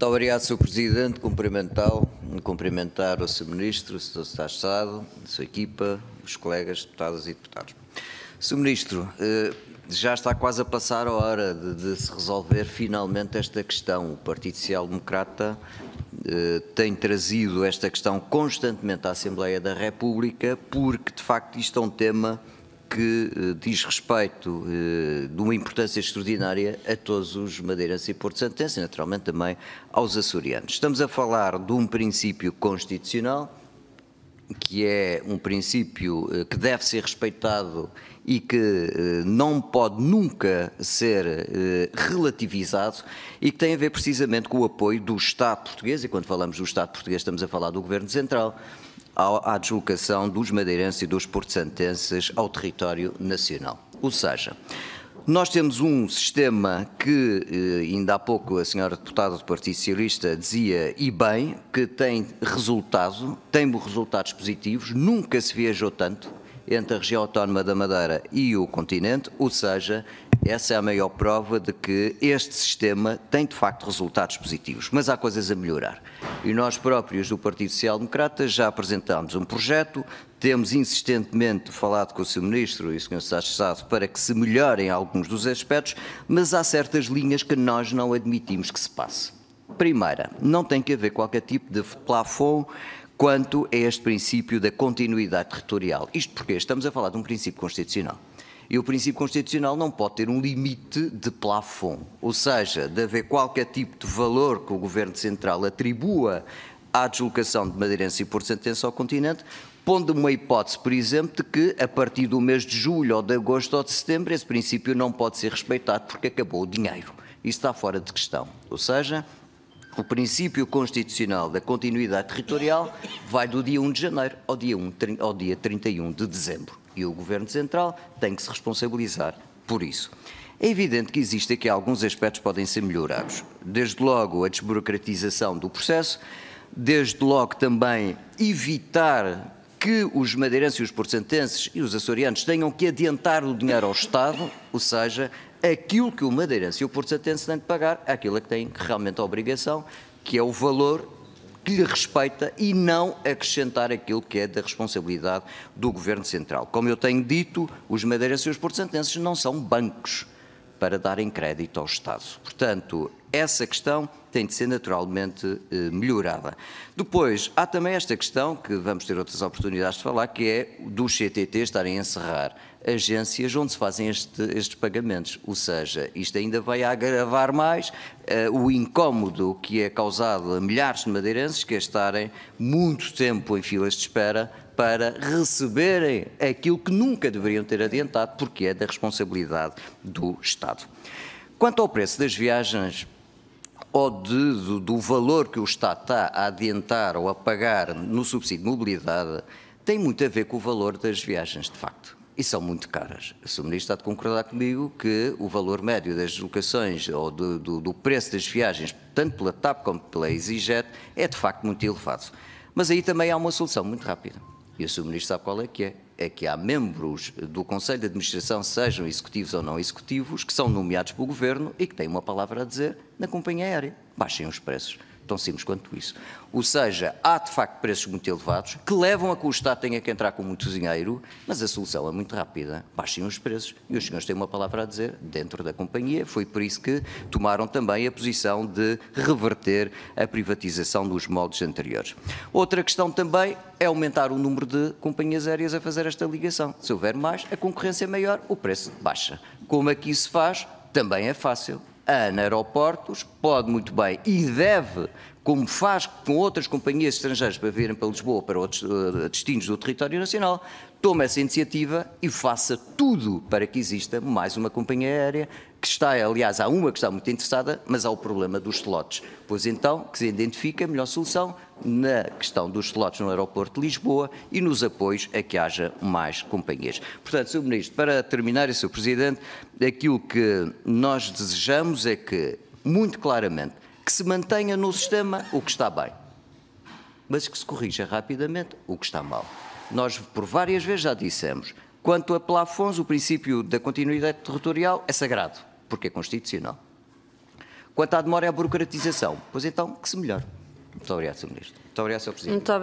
Muito obrigado, Sr. Presidente. cumprimentá cumprimentar o Sr. Ministro, o Sr. Secretário Estado, a sua equipa, os colegas, deputadas e deputados. Sr. Ministro, eh, já está quase a passar a hora de, de se resolver finalmente esta questão. O Partido Social Democrata eh, tem trazido esta questão constantemente à Assembleia da República, porque de facto isto é um tema que eh, diz respeito eh, de uma importância extraordinária a todos os madeirenses e porto-santenses e naturalmente também aos açorianos. Estamos a falar de um princípio constitucional que é um princípio eh, que deve ser respeitado e que não pode nunca ser relativizado e que tem a ver precisamente com o apoio do Estado português, e quando falamos do Estado português estamos a falar do Governo Central, à deslocação dos madeirenses e dos porto-santenses ao território nacional. Ou seja, nós temos um sistema que, eh, ainda há pouco a senhora deputada do Partido Socialista dizia, e bem, que tem resultado, tem resultados positivos, nunca se viajou tanto entre a região autónoma da Madeira e o continente, ou seja, essa é a maior prova de que este sistema tem de facto resultados positivos, mas há coisas a melhorar e nós próprios do Partido Social Democrata já apresentámos um projeto, temos insistentemente falado com o Sr. Ministro e o Sr. Sá Estado para que se melhorem alguns dos aspectos, mas há certas linhas que nós não admitimos que se passe. Primeira, não tem que haver qualquer tipo de plafond quanto a este princípio da continuidade territorial. Isto porque estamos a falar de um princípio constitucional. E o princípio constitucional não pode ter um limite de plafond, ou seja, de haver qualquer tipo de valor que o Governo Central atribua à deslocação de madeirenses e sentença ao continente, pondo uma hipótese, por exemplo, de que a partir do mês de julho ou de agosto ou de setembro esse princípio não pode ser respeitado porque acabou o dinheiro. Isso está fora de questão. Ou seja, o princípio constitucional da continuidade territorial vai do dia 1 de janeiro ao dia, 1, ao dia 31 de dezembro e o Governo Central tem que se responsabilizar por isso. É evidente que existe aqui alguns aspectos que podem ser melhorados. Desde logo a desburocratização do processo, desde logo também evitar que os madeirenses e os porcentenses e os açorianos tenham que adiantar o dinheiro ao Estado, ou seja, aquilo que o madeirense e o porcentense têm de pagar, é aquilo a que têm realmente a obrigação, que é o valor que lhe respeita e não acrescentar aquilo que é da responsabilidade do Governo Central. Como eu tenho dito, os madeirenses e os portocentenses não são bancos para darem crédito ao Estado. Portanto, essa questão tem de ser naturalmente eh, melhorada. Depois, há também esta questão, que vamos ter outras oportunidades de falar, que é dos CTT estarem a encerrar agências onde se fazem este, estes pagamentos. Ou seja, isto ainda vai agravar mais uh, o incómodo que é causado a milhares de madeirenses que estarem muito tempo em filas de espera para receberem aquilo que nunca deveriam ter adiantado, porque é da responsabilidade do Estado. Quanto ao preço das viagens, ou de, do, do, valor que o Estado está a adiantar ou a pagar no subsídio de mobilidade, tem muito a ver com o valor das viagens, de facto. E são muito caras. Se o Ministro está de concordar comigo que o valor médio das deslocações ou do, do, do preço das viagens, tanto pela TAP como pela EasyJet, é de facto muito elevado. Mas aí também há uma solução muito rápida e o Sr. Ministro sabe qual é que é, é que há membros do Conselho de Administração, sejam executivos ou não executivos, que são nomeados pelo Governo e que têm uma palavra a dizer na companhia aérea. Baixem os preços. Tão simples quanto isso. Ou seja, há de facto preços muito elevados que levam a que o Estado tenha que entrar com muito dinheiro, mas a solução é muito rápida. Baixem os preços e os senhores têm uma palavra a dizer dentro da companhia. Foi por isso que tomaram também a posição de reverter a privatização dos moldes anteriores. Outra questão também é aumentar o número de companhias aéreas a fazer esta ligação. Se houver mais, a concorrência é maior, o preço baixa. Como aqui é se faz, também é fácil a aeroportos pode muito bem e deve como faz com outras companhias estrangeiras para virem para Lisboa, para outros eh, destinos do território nacional, tome essa iniciativa e faça tudo para que exista mais uma companhia aérea, que está, aliás, há uma que está muito interessada, mas há o problema dos slots. Pois então, que se identifique a melhor solução na questão dos slots no aeroporto de Lisboa e nos apoios a que haja mais companhias. Portanto, Sr. Ministro, para terminar, e Sr. Presidente, aquilo que nós desejamos é que, muito claramente, que se mantenha no sistema o que está bem, mas que se corrija rapidamente o que está mal. Nós, por várias vezes, já dissemos, quanto a plafons, o princípio da continuidade territorial é sagrado, porque é constitucional. Quanto à demora e é à burocratização, pois então, que se melhore. Muito obrigado, Sr. Ministro. Muito obrigado, Sr. Presidente.